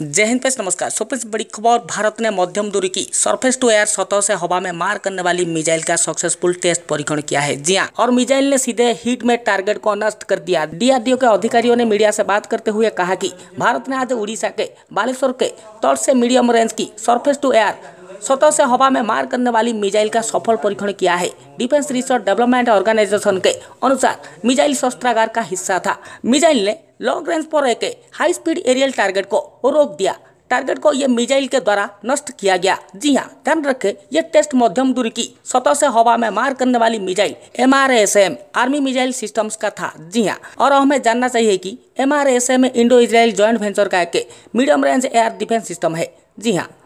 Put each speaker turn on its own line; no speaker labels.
जय हिंद फ्रेंड्स नमस्कार so friends बड़ी खबर भारत ने मध्यम दूरी की सरफेस टू एयर सतह से हवा में मार करने वाली मिजाइल का सक्सेसफुल टेस्ट परीक्षण किया है जी हाँ और मिजाइल ने सीधे हिट में टारगेट को नष्ट कर दिया डीआरडीओ के अधिकारियों ने मीडिया से बात करते हुए कहा कि भारत ने आज उड़ीसा के बालेश्वर के तट से मीडियम रेंज की सरफेस टू एयर सतह से हवा में मार करने वाली मिजाइल का सफल परीक्षण किया है डिफेंस रिसर्च डेवलपमेंट ऑर्गेनाइजेशन के अनुसार मिजाइल शस्त्रागार का हिस्सा था मिजाइल ने लॉन्ग रेंज पर एक हाई स्पीड एरियल टारगेट को रोक दिया टारगेट को यह मिजाइल के द्वारा नष्ट किया गया जी हाँ ध्यान रखें यह टेस्ट मध्यम दूरी की सतह से हवा में मार करने वाली missile M army missile systems का था जी हाँ और हमें जानना चाहिए कि M M Indo Israel joint venture का एक medium range air defence system है जी हाँ